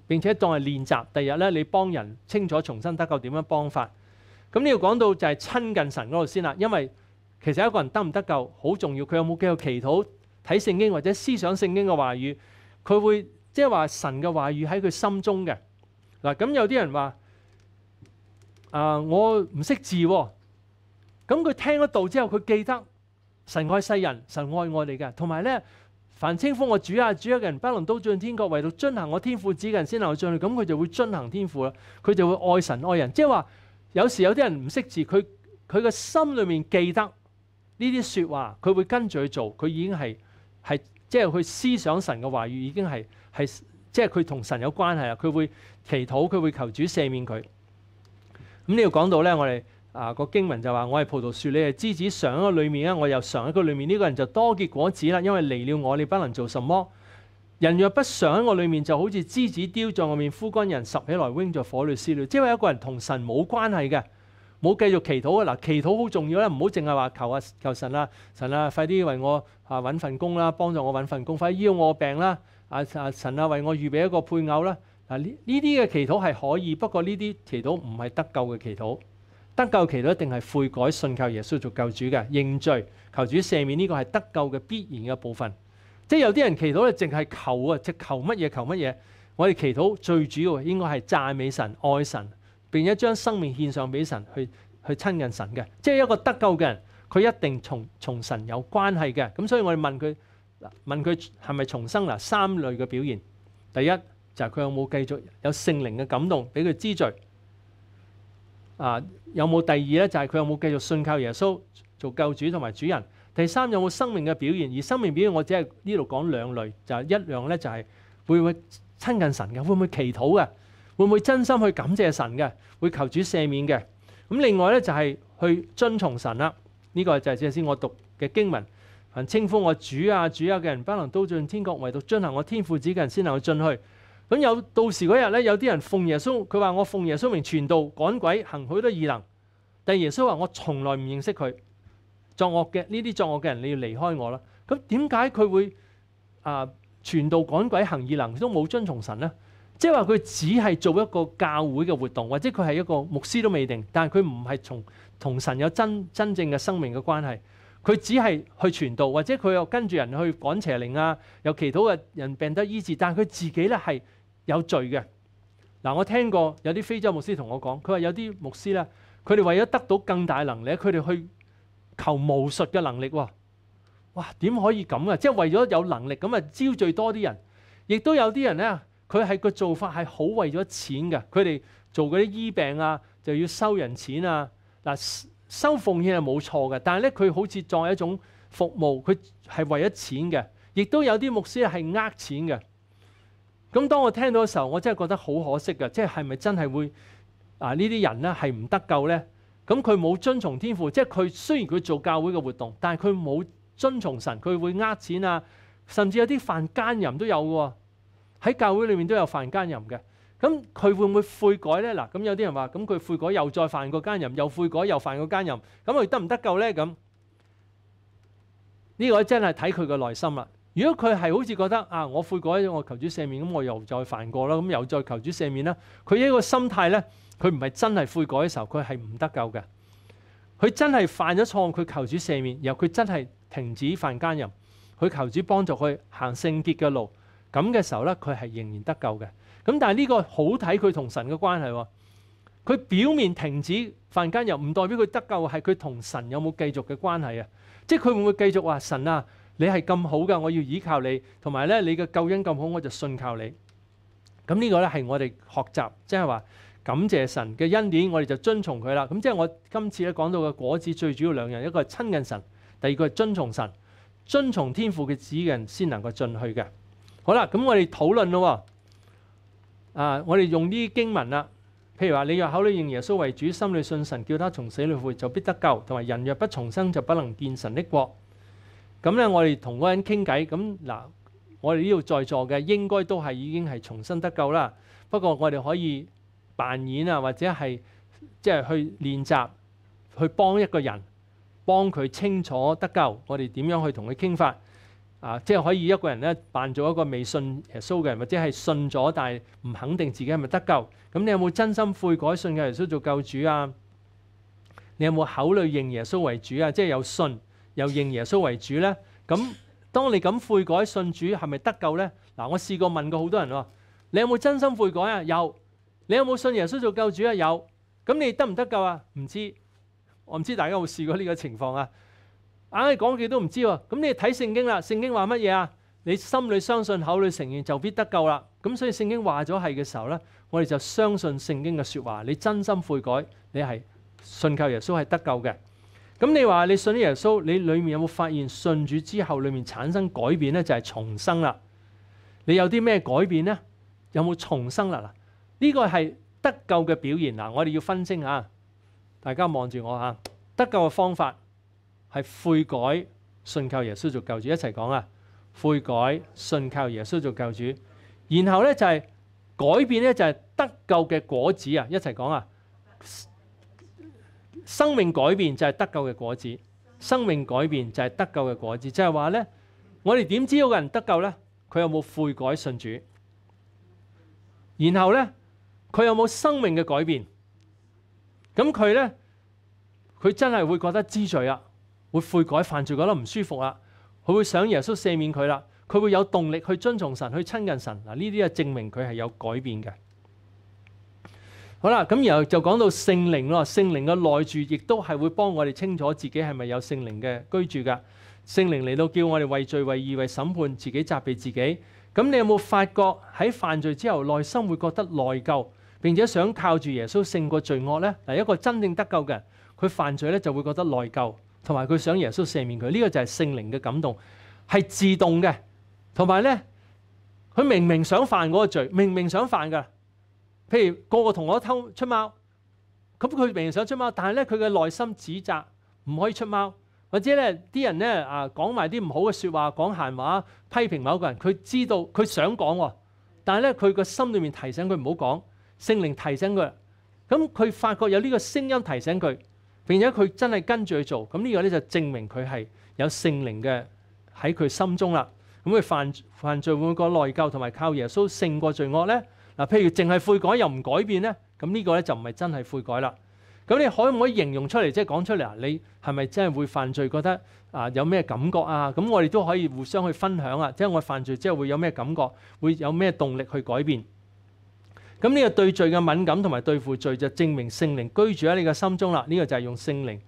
并且当系练习。第日咧你帮人清楚重新得救点样帮法，咁呢要讲到就系亲近神嗰度先啦，因为。其實一個人得唔得救好重要，佢有冇記得祈禱、睇聖經或者思想聖經嘅話語，佢會即係話神嘅話語喺佢心中嘅。嗱咁有啲人話啊，我唔識字喎，咁佢聽咗道之後，佢記得神愛世人，神愛我哋嘅，同埋咧凡稱呼我主啊主嘅人，不能都進天國，唯獨遵行我天父指嘅人先能進去。咁佢就會遵行天父啦，佢就會愛神愛人。即係話有時有啲人唔識字，佢佢嘅心裏面記得。呢啲说話，佢會跟住去做，佢已經係系即係去思想神嘅話語，已經係系即係佢同神有關係啦。佢會祈禱，佢會求主赦免佢。咁呢度講到咧，我哋啊個經文就話：我係葡萄樹，你係枝子，常喺裏面咧。我由常喺个裏面，呢個人就多結果子啦。因為離了我，你不能做什麼。人若不常喺我裏面，就好似枝子雕在外面枯乾，人拾起來揈在火裏燒了。即係一個人同神冇關係嘅。冇繼續祈禱啊！嗱，祈禱好重要咧，唔好淨係話求啊求神啊神啊快啲為我啊揾份工啦，幫助我揾份工，快啲醫我病啦！啊啊神啊為我預備一個配偶啦！啊呢呢啲嘅祈禱係可以，不過呢啲祈禱唔係得救嘅祈禱，得救祈禱一定係悔改、信靠耶穌做救主嘅認罪、求主赦免呢個係得救嘅必然嘅部分。即係有啲人祈禱咧，淨係求啊，即求乜嘢？求乜嘢？我哋祈禱最主要應該係讚美神、愛神。并且將生命獻上俾神去去親近神嘅，即係一個得救嘅人，佢一定從從神有關係嘅。咁所以我哋問佢問佢係咪重生嗱？三類嘅表現，第一就係佢有冇繼續有聖靈嘅感動，俾佢知罪啊？有冇第二咧？就係佢有冇繼續信靠耶穌做救主同埋主人？第三有冇生命嘅表現？而生命表現我只係呢度講兩類，就係一樣咧，就係會會親近神嘅，會唔會祈禱嘅？会唔会真心去感谢神嘅？会求主赦免嘅？咁另外咧就系去遵从神啦。呢个就系先我读嘅经文。凡称呼我主啊、主啊嘅人，不能都进天国，唯独遵行我天父旨嘅人先能够进去。咁有到时嗰日咧，有啲人奉耶稣，佢话我奉耶稣名传道、赶鬼、行许多异能。但耶稣话我从来唔认识佢，作恶嘅呢啲作恶嘅人，你要离开我啦。咁点解佢会啊传道、赶鬼、行异能都冇遵从神呢？」即係話佢只係做一個教會嘅活動，或者佢係一個牧師都未定，但係佢唔係從同神有真真正嘅生命嘅關係，佢只係去傳道，或者佢又跟住人去趕邪靈啊，有祈禱嘅人病得醫治，但係佢自己咧係有罪嘅。嗱，我聽過有啲非洲牧師同我講，佢話有啲牧師咧，佢哋為咗得到更大能力，佢哋去求巫術嘅能力喎，哇！點可以咁啊？即係為咗有能力咁啊招罪多啲人，亦都有啲人咧。佢係個做法係好為咗錢㗎，佢哋做嗰啲醫病啊，就要收人錢啊。嗱，收奉獻係冇錯嘅，但係咧佢好似作一種服務，佢係為咗錢嘅。亦都有啲牧師係呃錢嘅。咁當我聽到嘅時候，我真係覺得好可惜嘅，即係係咪真係會啊呢啲人咧係唔得救咧？咁佢冇遵從天賦，即係佢雖然佢做教會嘅活動，但係佢冇遵從神，佢會呃錢啊，甚至有啲犯奸淫都有嘅喎。喺教會裏面都有犯奸淫嘅，咁佢會唔會悔改咧？嗱，咁有啲人話：，咁佢悔改又再犯过奸淫，又悔改又犯过奸淫，咁佢得唔得救咧？咁呢個真係睇佢個內心啦。如果佢係好似覺得啊，我悔改，我求主赦免，咁我又再犯過啦，咁又再求主赦免啦，佢呢個心態咧，佢唔係真係悔改嘅時候，佢係唔得救嘅。佢真係犯咗錯，佢求主赦免，然后佢真係停止犯奸淫，佢求主幫助佢行聖潔嘅路。咁嘅時候咧，佢係仍然得救嘅。咁但係呢個好睇佢同神嘅關係。佢表面停止凡間，又唔代表佢得救，係佢同神有冇繼續嘅關係啊？即係佢會唔會繼續話神啊？你係咁好噶，我要依靠你，同埋咧你嘅救恩咁好，我就信靠你。咁呢個咧係我哋學習，即係話感謝神嘅恩典，我哋就遵從佢啦。咁即係我今次咧講到嘅果子最主要兩樣，一個係親近神，第二個係遵從神，遵從天父嘅指引先能夠進去嘅。好啦，咁我哋讨论咯，啊，我哋用啲经文啦，譬如话你若考虑认耶稣为主，心里信神，叫他从死里复活，就必得救。同埋人若不重生，就不能见神的国。咁咧，我哋同嗰个人倾偈。咁嗱，我哋呢度在座嘅应该都系已经系重生得救啦。不过我哋可以扮演啊，或者系即系去练习去帮一个人，帮佢清楚得救。我哋点样去同佢倾法？啊，即係可以一個人咧扮做一個未信耶穌嘅人，或者係信咗但係唔肯定自己係咪得救。咁你有冇真心悔改信耶穌做救主啊？你有冇考慮認耶穌為主啊？即係有信，有認耶穌為主咧。咁當你咁悔改信主，係咪得救咧？嗱，我試過問過好多人喎，你有冇真心悔改啊？有。你有冇信耶穌做救主啊？有。咁你得唔得救啊？唔知。我唔知大家有冇試過呢個情況啊？硬系講嘅都唔知喎，咁你睇聖經啦，聖經話乜嘢啊？你心里相信，口里承認，就必得救啦。咁所以聖經話咗係嘅時候咧，我哋就相信聖經嘅说話。你真心悔改，你係信靠耶穌係得救嘅。咁你話你信耶穌，你里面有冇發現信主之後里面產生改變咧？就係重生啦。你有啲咩改變咧？有冇重生啦？嗱，呢個係得救嘅表現嗱。我哋要分清啊，大家望住我啊，得救嘅方法。系悔改、信靠耶穌做救主，一齊講啊！悔改、信靠耶穌做救主，然後咧就係改變咧，就係得救嘅果子啊！一齊講啊！生命改變就係得救嘅果子，生命改變就係得救嘅果子。即係話咧，我哋點知嗰個人得救咧？佢有冇悔改信主？然後咧，佢有冇生命嘅改變？咁佢咧，佢真係會覺得知罪啊！會悔改犯罪，覺得唔舒服啦。佢會想耶穌赦免佢啦。佢會有動力去遵從神，去親近神嗱。呢啲啊證明佢係有改變嘅。好啦，咁然後就講到聖靈咯。聖靈嘅內住亦都係會幫我哋清楚自己係咪有聖靈嘅居住㗎。聖靈嚟到叫我哋為罪、為義、為審判自己責備自己。咁你有冇發覺喺犯罪之後，內心會覺得內疚，並且想靠住耶穌勝過罪惡呢？嗱，一個真正得救嘅佢犯罪咧，就會覺得內疚。同埋佢想耶穌赦免佢，呢個就係聖靈嘅感動，係自動嘅。同埋咧，佢明明想犯嗰個罪，明明想犯噶。譬如個個同我偷出貓，咁佢明明想出貓，但系咧佢嘅內心指責唔可以出貓，或者咧啲人咧啊講埋啲唔好嘅説話，講閒話，批評某一個人，佢知道佢想講，但系咧佢個心裏面提醒佢唔好講，聖靈提醒佢，咁佢發覺有呢個聲音提醒佢。並且佢真係跟住去做，咁呢個咧就證明佢係有聖靈嘅喺佢心中啦。咁佢犯犯罪會唔會內疚同埋靠耶穌勝過罪惡咧？嗱，譬如淨係悔改又唔改變咧，咁呢個咧就唔係真係悔改啦。咁你可唔可以形容出嚟，即係講出嚟啊？你係咪真係會犯罪，覺得啊有咩感覺啊？咁我哋都可以互相去分享啊，即係我犯罪之後會有咩感覺，會有咩動力去改變。咁呢個對罪嘅敏感同埋對付罪就證明聖靈居住喺你嘅心中啦。呢個就係用聖靈。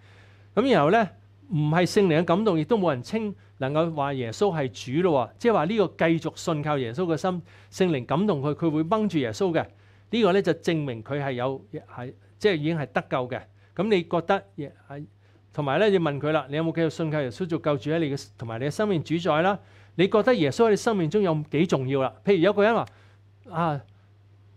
咁然後咧，唔係聖靈嘅感動，亦都冇人稱能夠話耶穌係主咯。即係話呢個繼續信靠耶穌嘅心，聖靈感動佢，佢會掹住耶穌嘅。呢個咧就證明佢係有係即係已經係得救嘅。咁你覺得耶係，同埋咧你問佢啦，你有冇繼續信靠耶穌做救主喺你嘅同埋你嘅生命主宰啦？你覺得耶穌喺你生命中有幾重要啦？譬如有個人話啊。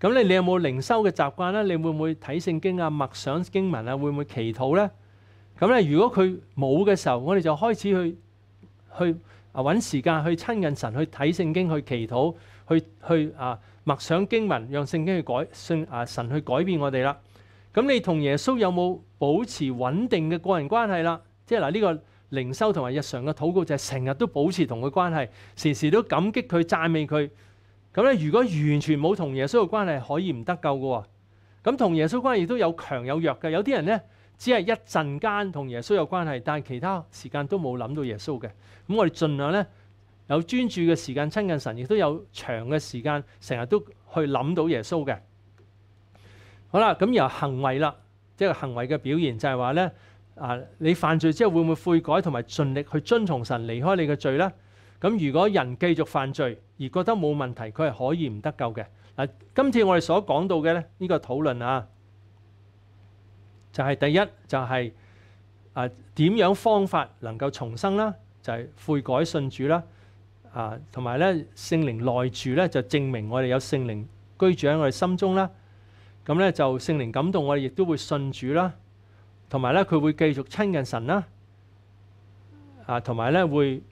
咁你你有冇灵修嘅习惯咧？你會唔會睇聖經啊、默想經文啊？會唔會祈禱咧？咁咧，如果佢冇嘅時候，我哋就開始去去啊揾時間去親近神，去睇聖經、去祈禱、去去啊默想經文，讓聖經去改圣啊神去改變我哋啦。咁你同耶穌有冇保持穩定嘅個人關係啦？即係嗱，呢個靈修同埋日常嘅祷告就係成日都保持同佢關係，時時都感激佢、讚美佢。咁咧，如果完全冇同耶穌嘅關係，可以唔得救嘅喎。咁同耶穌關係都有強有弱嘅，有啲人咧只係一陣間同耶穌有關係，但係其他時間都冇諗到耶穌嘅。咁我哋盡量咧有專注嘅時間親近神，亦都有長嘅時間成日都去諗到耶穌嘅。好啦，咁由行為啦，即係行為嘅表現，就係話咧啊，你犯罪之後會唔會悔改，同埋盡力去遵從神，離開你嘅罪咧？咁如果人繼續犯罪而覺得冇問題，佢係可以唔得救嘅。嗱，今次我哋所講到嘅咧，呢個討論啊，就係第一就係啊點樣方法能夠重生啦，就係悔改信主啦，啊同埋咧聖靈內住咧就證明我哋有聖靈居住喺我哋心中啦。咁咧就聖靈感動我哋，亦都會信主啦，同埋咧佢會繼續親近神啦，啊同埋咧會。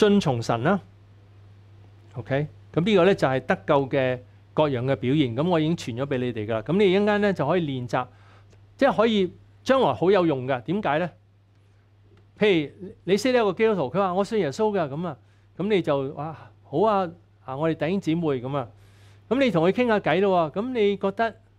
遵從神啦，OK，咁呢個咧就係得救嘅各樣嘅表現。咁我已經傳咗俾你哋噶啦，咁你一間咧就可以練習，即係可以將來好有用噶。點解咧？譬如你識得一個基督徒，佢話我信耶穌噶，咁啊，咁你就啊好啊，啊我哋弟兄姊妹咁啊，咁你同佢傾下偈咯喎，咁你覺得？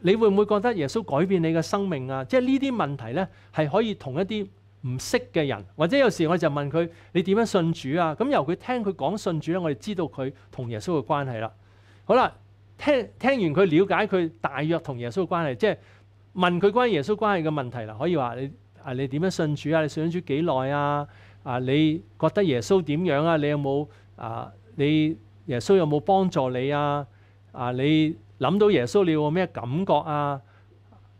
你会唔会觉得耶稣改变你嘅生命啊？即系呢啲问题咧，系可以同一啲唔识嘅人，或者有时我就问佢：你点样信主啊？咁由佢听佢讲信主咧，我哋知道佢同耶稣嘅关系啦。好啦，聽听完佢了解佢大約同耶穌嘅關係，即係問佢關于耶穌關係嘅問題啦。可以話你啊，你點樣信主啊？你信主幾耐啊？啊，你覺得耶穌點樣啊？你有冇啊？你耶穌有冇幫助你啊？啊，你？諗到耶穌有咩感覺啊？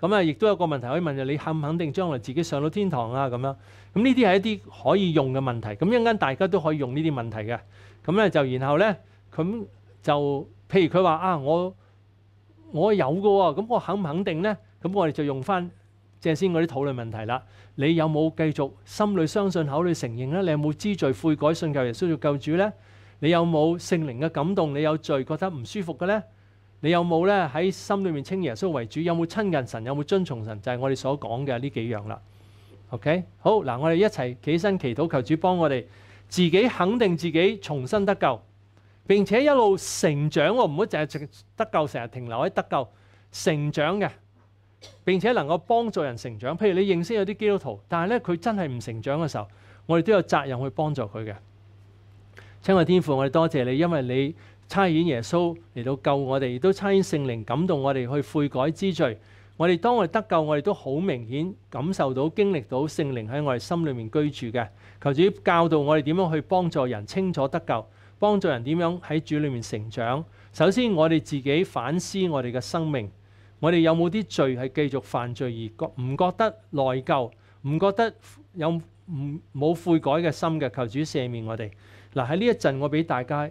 咁啊，亦都有個問題可以問就你肯唔肯定將來自己上到天堂啊？咁樣咁呢啲係一啲可以用嘅問題。咁一間大家都可以用呢啲問題嘅咁咧，就然後咧咁就譬如佢話啊，我我有嘅喎，咁我肯唔肯定咧？咁我哋就用翻謝先嗰啲討論問題啦。你有冇繼續心裏相信、考慮承認咧？你有冇知罪悔改、信教耶穌做救主咧？你有冇聖靈嘅感動？你有罪覺得唔舒服嘅咧？你有冇咧喺心里面称耶稣为主？有冇亲近神？有冇遵从神？就系我哋所讲嘅呢几样啦。OK，好嗱，我哋一齐起身祈祷，求主帮我哋自己肯定自己，重新得救，并且一路成长。我唔好净系得救，成日停留喺得救成长嘅，并且能够帮助人成长。譬如你认识有啲基督徒，但系咧佢真系唔成长嘅时候，我哋都有责任去帮助佢嘅。亲爱天父，我哋多谢你，因为你。差遣耶穌嚟到救我哋，亦都差遣聖靈感動我哋去悔改之罪。我哋當我哋得救，我哋都好明顯感受到經歷到聖靈喺我哋心裏面居住嘅。求主教導我哋點樣去幫助人清楚得救，幫助人點樣喺主裏面成長。首先，我哋自己反思我哋嘅生命，我哋有冇啲罪係繼續犯罪而唔覺得內疚，唔覺得有唔冇悔改嘅心嘅？求主赦免我哋。嗱喺呢一陣，我俾大家。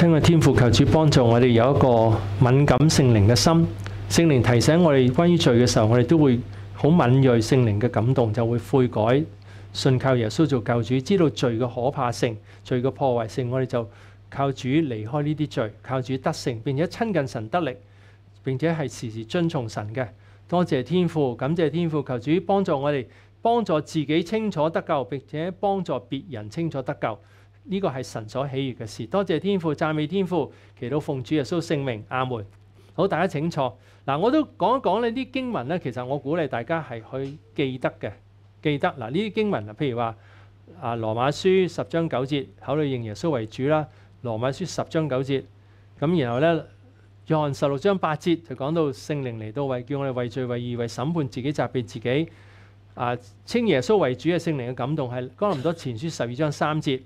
听佢天父求主帮助我哋有一个敏感圣灵嘅心，圣灵提醒我哋关于罪嘅时候，我哋都会好敏锐，圣灵嘅感动就会悔改，信靠耶稣做救主，知道罪嘅可怕性、罪嘅破坏性，我哋就靠主离开呢啲罪，靠主得胜，并且亲近神得力，并且系时时遵从神嘅。多谢天父，感谢天父，求主帮助我哋，帮助自己清楚得救，并且帮助别人清楚得救。呢個係神所喜悅嘅事，多謝天父讚美天父，祈禱奉主耶穌聖名，阿門。好，大家請坐嗱。我都講一講呢啲經文咧。其實我鼓勵大家係去記得嘅，記得嗱呢啲經文啊。譬如話啊，《羅馬書》十章九節，考慮認耶穌為主啦，《羅馬書》十章九節咁，然後咧《約翰》十六章八節就講到聖靈嚟到为叫我哋為罪為義為審判自己責備自己啊。稱耶穌為主嘅聖靈嘅感動係《哥林多前書》十二章三節。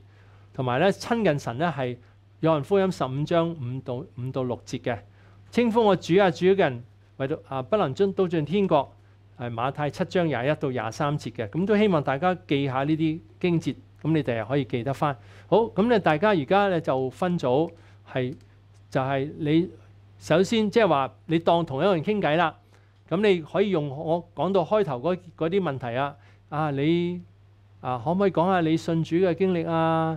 同埋咧，親近神咧係《有人福音》十五章五到五到六節嘅。称呼我主啊，主人，为到啊不能將刀进天國。系馬太七章廿一到廿三節嘅。咁都希望大家記下呢啲經節，咁你第日可以記得翻。好，咁咧大家而家咧就分組，係就係你首先即係話你當同一个人傾偈啦。咁你可以用我講到開頭嗰嗰啲問題啊，啊你啊可唔可以講下你信主嘅經歷啊？